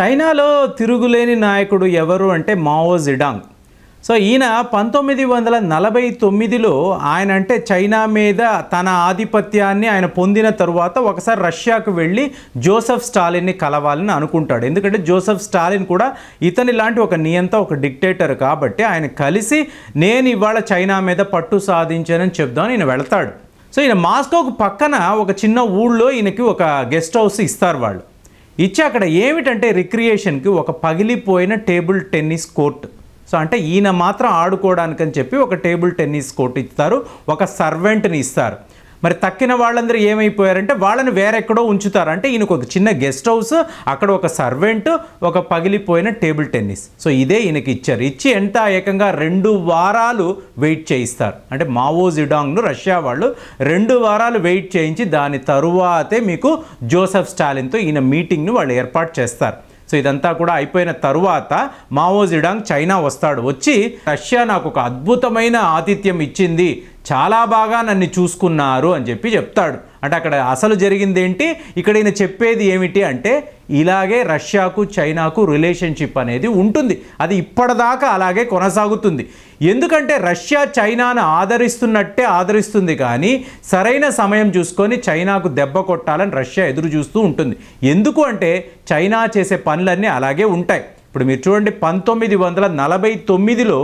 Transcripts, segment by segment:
చైనాలో తిరుగులేని నాయకుడు ఎవరు అంటే మావో జిడాంగ్ సో ఈయన పంతొమ్మిది వందల నలభై తొమ్మిదిలో ఆయన అంటే చైనా మీద తన ఆధిపత్యాన్ని ఆయన పొందిన తరువాత ఒకసారి రష్యాకు వెళ్ళి జోసెఫ్ స్టాలిన్ని కలవాలని అనుకుంటాడు ఎందుకంటే జోసెఫ్ స్టాలిన్ కూడా ఇతని లాంటి ఒక నియంత ఒక డిక్టేటర్ కాబట్టి ఆయన కలిసి నేను ఇవాళ చైనా మీద పట్టు సాధించానని చెప్దామని ఈయన వెళతాడు సో ఈయన మాస్కోకు పక్కన ఒక చిన్న ఊళ్ళో ఈయనకి ఒక గెస్ట్ హౌస్ ఇస్తారు వాళ్ళు ఇచ్చి అక్కడ ఏమిటంటే రిక్రియేషన్కి ఒక పగిలిపోయిన టేబుల్ టెన్నిస్ కోర్ట్ సో అంటే ఈయన మాత్రం ఆడుకోవడానికని చెప్పి ఒక టేబుల్ టెన్నిస్ కోర్ట్ ఇస్తారు ఒక సర్వెంట్ని ఇస్తారు మరి తక్కిన వాళ్ళందరూ ఏమైపోయారంటే వాళ్ళని వేరెక్కడో ఉంచుతారు అంటే ఈయనకు ఒక చిన్న గెస్ట్ హౌస్ అక్కడ ఒక సర్వెంట్ ఒక పగిలిపోయిన టేబుల్ టెన్నిస్ సో ఇదే ఈయనకి ఇచ్చారు ఇచ్చి ఎంత ఏకంగా రెండు వారాలు వెయిట్ చేయిస్తారు అంటే మావో రష్యా వాళ్ళు రెండు వారాలు వెయిట్ చేయించి దాని తరువాతే మీకు జోసెఫ్ స్టాలిన్తో ఈయన మీటింగ్ను వాళ్ళు ఏర్పాటు చేస్తారు సో ఇదంతా కూడా అయిపోయిన తరువాత మావోజిడాంగ్ చైనా వస్తాడు వచ్చి రష్యా నాకు ఒక అద్భుతమైన ఆతిథ్యం ఇచ్చింది చాలా బాగా నన్ను చూసుకున్నారు అని చెప్పి చెప్తాడు అంటే అక్కడ అసలు జరిగింది ఏంటి ఇక్కడ ఈయన చెప్పేది ఏమిటి అంటే ఇలాగే రష్యాకు చైనాకు రిలేషన్షిప్ అనేది ఉంటుంది అది ఇప్పటిదాకా అలాగే కొనసాగుతుంది ఎందుకంటే రష్యా చైనాను ఆదరిస్తున్నట్టే ఆదరిస్తుంది కానీ సరైన సమయం చూసుకొని చైనాకు దెబ్బ కొట్టాలని రష్యా ఎదురు చూస్తూ ఉంటుంది ఎందుకు అంటే చైనా చేసే పనులన్నీ అలాగే ఉంటాయి ఇప్పుడు మీరు చూడండి పంతొమ్మిది వందల నలభై తొమ్మిదిలో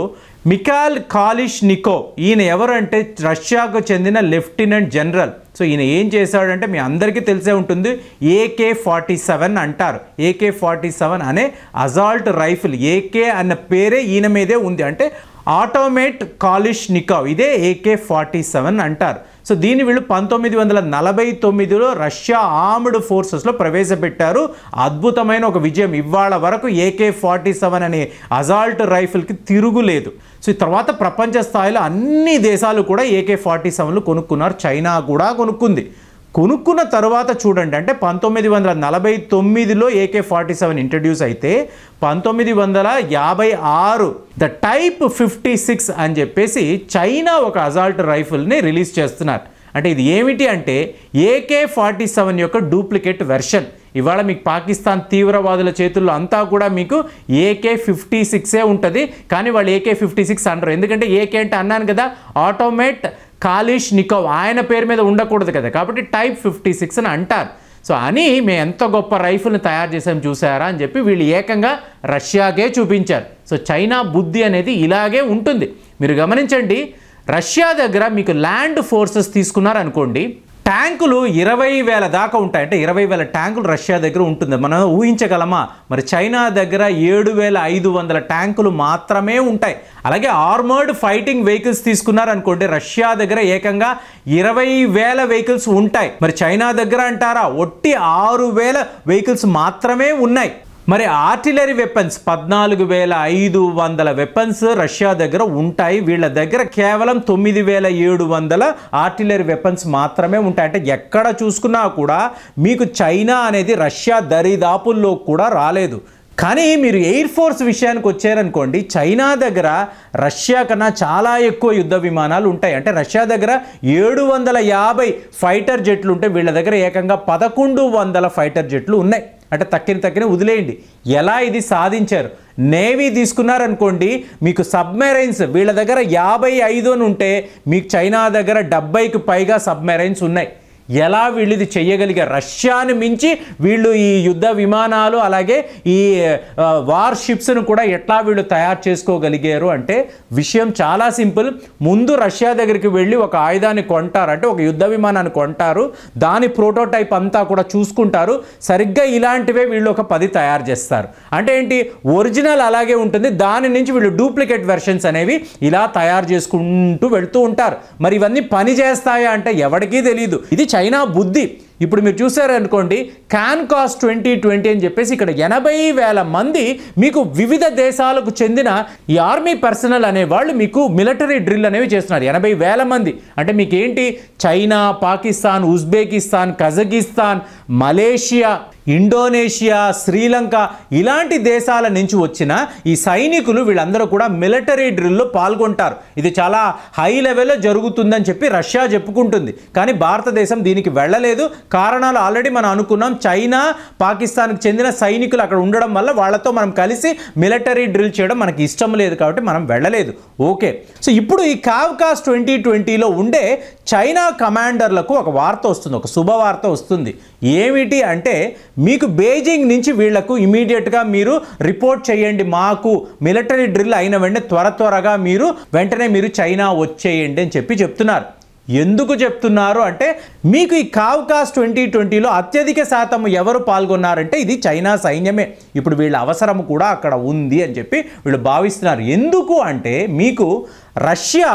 మికాల్ కాలిష్ నికో ఈయన ఎవరంటే రష్యాకు చెందిన లెఫ్టినెంట్ జనరల్ సో ఈయన ఏం చేశాడంటే మీ అందరికీ తెలిసే ఉంటుంది ఏకే ఫార్టీ సెవెన్ అంటారు ఏకే ఫార్టీ సెవెన్ అనే అజాల్ట్ రైఫిల్ ఏకే అన్న పేరే ఈయన మీదే ఉంది అంటే ఆటోమేట్ కాలిష్ నికావ్ ఇదే ఏకే ఫార్టీ సెవెన్ అంటారు సో దీన్ని వీళ్ళు పంతొమ్మిది వందల నలభై తొమ్మిదిలో రష్యా ఆర్మ్డ్ ఫోర్సెస్లో ప్రవేశపెట్టారు అద్భుతమైన ఒక విజయం ఇవాళ వరకు ఏకే ఫార్టీ సెవెన్ అనే అజాల్ట్ రైఫిల్కి తిరుగులేదు సో తర్వాత ప్రపంచ స్థాయిలో అన్ని దేశాలు కూడా ఏకే ఫార్టీ సెవెన్లు కొనుక్కున్నారు చైనా కూడా కొనుక్కుంది కొనుక్కున్న తర్వాత చూడండి అంటే పంతొమ్మిది వందల నలభై తొమ్మిదిలో ఏకే ఫార్టీ సెవెన్ ఇంట్రడ్యూస్ అయితే పంతొమ్మిది వందల యాభై ఆరు ద టైప్ ఫిఫ్టీ సిక్స్ అని చెప్పేసి చైనా ఒక అజాల్ట్ రైఫిల్ని రిలీజ్ చేస్తున్నారు అంటే ఇది ఏమిటి అంటే ఏకే ఫార్టీ సెవెన్ యొక్క డూప్లికేట్ వెర్షన్ ఇవాళ మీకు పాకిస్తాన్ తీవ్రవాదుల చేతుల్లో అంతా కూడా మీకు ఏకే ఫిఫ్టీ సిక్సే ఉంటుంది కానీ వాళ్ళు ఏకే ఫిఫ్టీ సిక్స్ అంటారు ఎందుకంటే ఏకే అంటే అన్నాను కదా ఆటోమేట్ కాలిష్ నికోవ్ ఆయన పేరు మీద ఉండకూడదు కదా కాబట్టి టైప్ ఫిఫ్టీ సిక్స్ అని అంటారు సో అని మేము ఎంత గొప్ప రైఫిల్ని తయారు చేసాం చూసారా అని చెప్పి వీళ్ళు ఏకంగా రష్యాకే చూపించారు సో చైనా బుద్ధి అనేది ఇలాగే ఉంటుంది మీరు గమనించండి రష్యా దగ్గర మీకు ల్యాండ్ ఫోర్సెస్ తీసుకున్నారనుకోండి ట్యాంకులు ఇరవై వేల దాకా ఉంటాయి అంటే ఇరవై వేల ట్యాంకులు రష్యా దగ్గర ఉంటుంది మనం ఊహించగలమా మరి చైనా దగ్గర ఏడు వేల ఐదు వందల ట్యాంకులు మాత్రమే ఉంటాయి అలాగే ఆర్మర్డ్ ఫైటింగ్ వెహికల్స్ తీసుకున్నారనుకోండి రష్యా దగ్గర ఏకంగా ఇరవై వేల వెహికల్స్ ఉంటాయి మరి చైనా దగ్గర అంటారా ఒట్టి ఆరు వేల వెహికల్స్ మాత్రమే ఉన్నాయి మరి ఆర్టిలరీ వెపన్స్ పద్నాలుగు వేల ఐదు వందల వెపన్స్ రష్యా దగ్గర ఉంటాయి వీళ్ళ దగ్గర కేవలం తొమ్మిది వేల ఏడు వందల ఆర్టిలరీ వెపన్స్ మాత్రమే ఉంటాయి అంటే ఎక్కడ చూసుకున్నా కూడా మీకు చైనా అనేది రష్యా దరిదాపుల్లో కూడా రాలేదు కానీ మీరు ఎయిర్ ఫోర్స్ విషయానికి వచ్చారనుకోండి చైనా దగ్గర రష్యా కన్నా చాలా ఎక్కువ యుద్ధ విమానాలు ఉంటాయి అంటే రష్యా దగ్గర ఏడు వందల యాభై ఫైటర్ జెట్లు ఉంటే వీళ్ళ దగ్గర ఏకంగా పదకొండు వందల ఫైటర్ జెట్లు ఉన్నాయి అంటే తక్కిన తక్కిన వదిలేయండి ఎలా ఇది సాధించారు నేవీ తీసుకున్నారనుకోండి మీకు సబ్మెరైన్స్ వీళ్ళ దగ్గర యాభై ఐదుని ఉంటే మీకు చైనా దగ్గర డెబ్బైకి పైగా సబ్మెరైన్స్ ఉన్నాయి ఎలా వీళ్ళు ఇది చేయగలిగారు రష్యాను మించి వీళ్ళు ఈ యుద్ధ విమానాలు అలాగే ఈ వార్ షిప్స్ను కూడా ఎట్లా వీళ్ళు తయారు చేసుకోగలిగారు అంటే విషయం చాలా సింపుల్ ముందు రష్యా దగ్గరికి వెళ్ళి ఒక ఆయుధాన్ని కొంటారు అంటే ఒక యుద్ధ విమానాన్ని కొంటారు దాని ప్రోటోటైప్ అంతా కూడా చూసుకుంటారు సరిగ్గా ఇలాంటివే వీళ్ళు ఒక పది తయారు చేస్తారు అంటే ఏంటి ఒరిజినల్ అలాగే ఉంటుంది దాని నుంచి వీళ్ళు డూప్లికేట్ వెర్షన్స్ అనేవి ఇలా తయారు చేసుకుంటూ వెళ్తూ ఉంటారు మరి ఇవన్నీ పని చేస్తాయా అంటే ఎవరికీ తెలియదు ఇది చైనా బుద్ధి ఇప్పుడు మీరు చూసారనుకోండి క్యాన్ కాస్ట్ ట్వంటీ ట్వంటీ అని చెప్పేసి ఇక్కడ ఎనభై వేల మంది మీకు వివిధ దేశాలకు చెందిన ఈ ఆర్మీ పర్సనల్ అనేవాళ్ళు మీకు మిలిటరీ డ్రిల్ అనేవి చేస్తున్నారు ఎనభై వేల మంది అంటే మీకు ఏంటి China Pakistan Uzbekistan Kazakhstan Malaysia Indonesia Sri Lanka ఇలాంటి దేశాల నుంచి వచ్చిన ఈ సైనికులు వీళ్ళందరూ కూడా మిలిటరీ డ్రిల్లో పాల్గొంటారు ఇది చాలా హై లెవెల్లో జరుగుతుందని చెప్పి రష్యా చెప్పుకుంటుంది కానీ భారతదేశం దీనికి వెళ్ళలేదు కారణాలు ఆల్రెడీ మనం అనుకున్నాం చైనా పాకిస్తాన్కి చెందిన సైనికులు అక్కడ ఉండడం వల్ల వాళ్ళతో మనం కలిసి మిలిటరీ డ్రిల్ చేయడం మనకి ఇష్టం లేదు కాబట్టి మనం వెళ్ళలేదు ఓకే సో ఇప్పుడు ఈ కావ్కాస్ ట్వంటీ ట్వంటీలో ఉండే చైనా కమాండర్లకు ఒక వార్త వస్తుంది ఒక శుభవార్త వస్తుంది ఏమిటి అంటే మీకు బీజింగ్ నుంచి వీళ్లకు ఇమీడియట్గా మీరు రిపోర్ట్ చేయండి మాకు మిలిటరీ డ్రిల్ అయిన వెంటనే త్వర త్వరగా మీరు వెంటనే మీరు చైనా వచ్చేయండి అని చెప్పి చెప్తున్నారు ఎందుకు చెప్తున్నారు అంటే మీకు ఈ కావ్కాస్ ట్వంటీ ట్వంటీలో అత్యధిక శాతం ఎవరు పాల్గొన్నారంటే ఇది చైనా సైన్యమే ఇప్పుడు వీళ్ళ అవసరం కూడా అక్కడ ఉంది అని చెప్పి వీళ్ళు భావిస్తున్నారు ఎందుకు అంటే మీకు రష్యా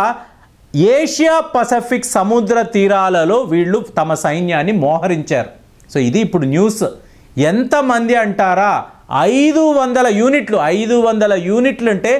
ఏషియా పసిఫిక్ సముద్ర తీరాలలో వీళ్ళు తమ సైన్యాన్ని మోహరించారు సో ఇది ఇప్పుడు న్యూస్ ఎంతమంది అంటారా ఐదు వందల యూనిట్లు ఐదు వందల యూనిట్లు అంటే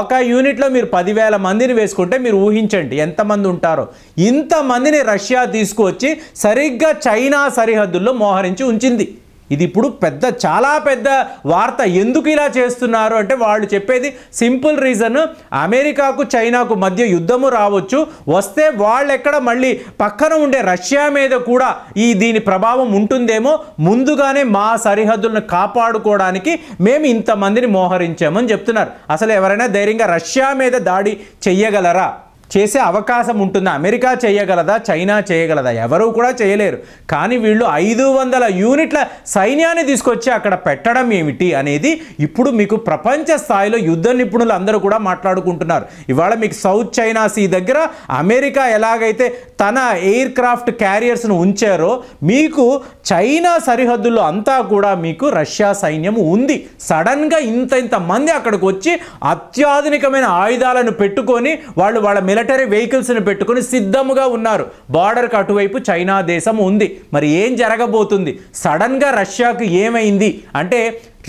ఒక యూనిట్లో మీరు పదివేల మందిని వేసుకుంటే మీరు ఊహించండి ఎంతమంది ఉంటారో ఇంతమందిని రష్యా తీసుకువచ్చి సరిగ్గా చైనా సరిహద్దుల్లో మోహరించి ఉంచింది ఇది ఇప్పుడు పెద్ద చాలా పెద్ద వార్త ఎందుకు ఇలా చేస్తున్నారు అంటే వాళ్ళు చెప్పేది సింపుల్ రీజన్ అమెరికాకు చైనాకు మధ్య యుద్ధము రావచ్చు వస్తే వాళ్ళెక్కడ మళ్ళీ పక్కన ఉండే రష్యా మీద కూడా ఈ దీని ప్రభావం ఉంటుందేమో ముందుగానే మా సరిహద్దులను కాపాడుకోవడానికి మేము ఇంతమందిని మోహరించామని చెప్తున్నారు అసలు ఎవరైనా ధైర్యంగా రష్యా మీద దాడి చెయ్యగలరా చేసే అవకాశం ఉంటుందా అమెరికా చేయగలదా చైనా చేయగలదా ఎవరూ కూడా చేయలేరు కానీ వీళ్ళు ఐదు వందల యూనిట్ల సైన్యాన్ని తీసుకొచ్చి అక్కడ పెట్టడం ఏమిటి అనేది ఇప్పుడు మీకు ప్రపంచ స్థాయిలో యుద్ధ నిపుణులు అందరూ కూడా మాట్లాడుకుంటున్నారు ఇవాళ మీకు సౌత్ చైనా సీ దగ్గర అమెరికా ఎలాగైతే తన ఎయిర్ క్రాఫ్ట్ క్యారియర్స్ను ఉంచారో మీకు చైనా సరిహద్దుల్లో అంతా కూడా మీకు రష్యా సైన్యం ఉంది సడన్గా ఇంత ఇంత మంది అక్కడికి వచ్చి అత్యాధునికమైన ఆయుధాలను పెట్టుకొని వాళ్ళు వాళ్ళ మిలిటరీ వెహికల్స్ని పెట్టుకుని సిద్ధముగా ఉన్నారు బార్డర్కి అటువైపు చైనా దేశం ఉంది మరి ఏం జరగబోతుంది సడన్గా రష్యాకు ఏమైంది అంటే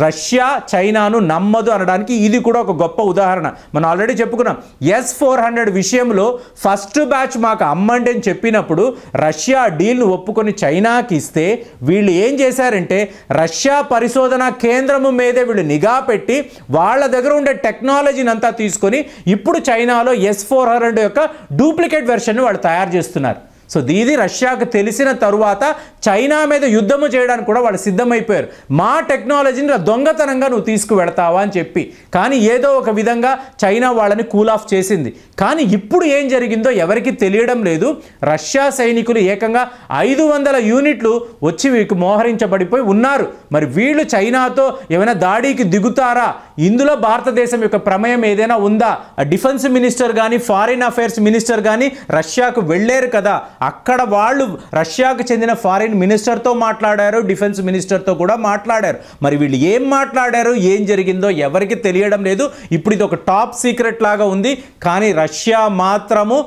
రష్యా చైనాను నమ్మదు అనడానికి ఇది కూడా ఒక గొప్ప ఉదాహరణ మనం ఆల్రెడీ చెప్పుకున్నాం ఎస్ ఫోర్ హండ్రెడ్ విషయంలో ఫస్ట్ బ్యాచ్ మాకు అమ్మండి అని చెప్పినప్పుడు రష్యా డీల్ను ఒప్పుకొని చైనాకి ఇస్తే వీళ్ళు ఏం చేశారంటే రష్యా పరిశోధన కేంద్రము మీదే వీళ్ళు నిఘా పెట్టి వాళ్ళ దగ్గర ఉండే టెక్నాలజీని అంతా తీసుకొని ఇప్పుడు చైనాలో ఎస్ ఫోర్ హండ్రెడ్ యొక్క డూప్లికేట్ వెర్షన్ వాళ్ళు తయారు చేస్తున్నారు సో దీది రష్యాకు తెలిసిన తరువాత చైనా మీద యుద్ధము చేయడానికి కూడా వాళ్ళు సిద్ధమైపోయారు మా టెక్నాలజీని దొంగతనంగా నువ్వు తీసుకువెడతావా అని చెప్పి కానీ ఏదో ఒక విధంగా చైనా వాళ్ళని కూల్ ఆఫ్ చేసింది కానీ ఇప్పుడు ఏం జరిగిందో ఎవరికి తెలియడం లేదు రష్యా సైనికులు ఏకంగా ఐదు వందల యూనిట్లు వచ్చి వీరికి మోహరించబడిపోయి ఉన్నారు మరి వీళ్ళు చైనాతో ఏమైనా దాడికి దిగుతారా ఇందులో భారతదేశం యొక్క ప్రమేయం ఏదైనా ఉందా డిఫెన్స్ మినిస్టర్ కానీ ఫారిన్ అఫైర్స్ మినిస్టర్ కానీ రష్యాకు వెళ్ళారు కదా అక్కడ వాళ్ళు రష్యాకు చెందిన ఫారిన్ మినిస్టర్తో మాట్లాడారు డిఫెన్స్ మినిస్టర్తో కూడా మాట్లాడారు మరి వీళ్ళు ఏం మాట్లాడారు ఏం జరిగిందో ఎవరికి తెలియడం లేదు ఇప్పుడు ఇది ఒక టాప్ సీక్రెట్ లాగా ఉంది కానీ రష్యా మాత్రము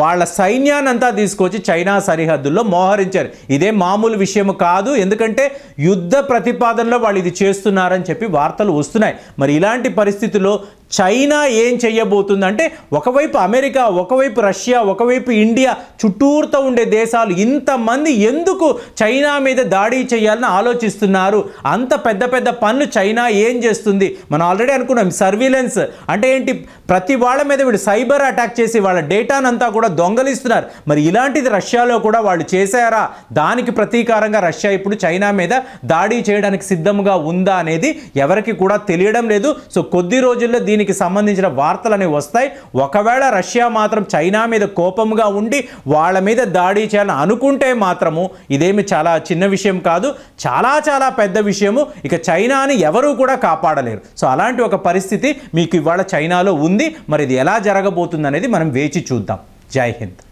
వాళ్ళ సైన్యానంతా తీసుకొచ్చి చైనా సరిహద్దుల్లో మోహరించారు ఇదే మామూలు విషయం కాదు ఎందుకంటే యుద్ధ ప్రతిపాదనలో వాళ్ళు ఇది చేస్తున్నారని చెప్పి వార్తలు వస్తున్నాయి మరి ఇలాంటి పరిస్థితుల్లో చైనా ఏం చేయబోతుందంటే ఒకవైపు అమెరికా ఒకవైపు రష్యా ఒకవైపు ఇండియా చుట్టూరుతో ఉండే దేశాలు ఇంతమంది ఎందుకు చైనా మీద దాడి చేయాలని ఆలోచిస్తున్నారు అంత పెద్ద పెద్ద పనులు చైనా ఏం చేస్తుంది మనం ఆల్రెడీ అనుకున్నాం సర్వీలెన్స్ అంటే ఏంటి ప్రతి వాళ్ళ మీద వీడు సైబర్ అటాక్ చేసి వాళ్ళ డేటానంతా కూడా దొంగలిస్తున్నారు మరి ఇలాంటిది రష్యాలో కూడా వాళ్ళు చేశారా దానికి ప్రతీకారంగా రష్యా ఇప్పుడు చైనా మీద దాడి చేయడానికి సిద్ధంగా ఉందా అనేది ఎవరికి కూడా తెలియడం లేదు సో కొద్ది రోజుల్లో దీని దీనికి సంబంధించిన వార్తలు అనేవి వస్తాయి ఒకవేళ రష్యా మాత్రం చైనా మీద కోపంగా ఉండి వాళ్ళ మీద దాడి చేయాలని అనుకుంటే మాత్రము ఇదేమి చాలా చిన్న విషయం కాదు చాలా చాలా పెద్ద విషయము ఇక చైనాని ఎవరూ కూడా కాపాడలేరు సో అలాంటి ఒక పరిస్థితి మీకు ఇవాళ చైనాలో ఉంది మరి ఇది ఎలా జరగబోతుంది అనేది మనం వేచి చూద్దాం జై హింద్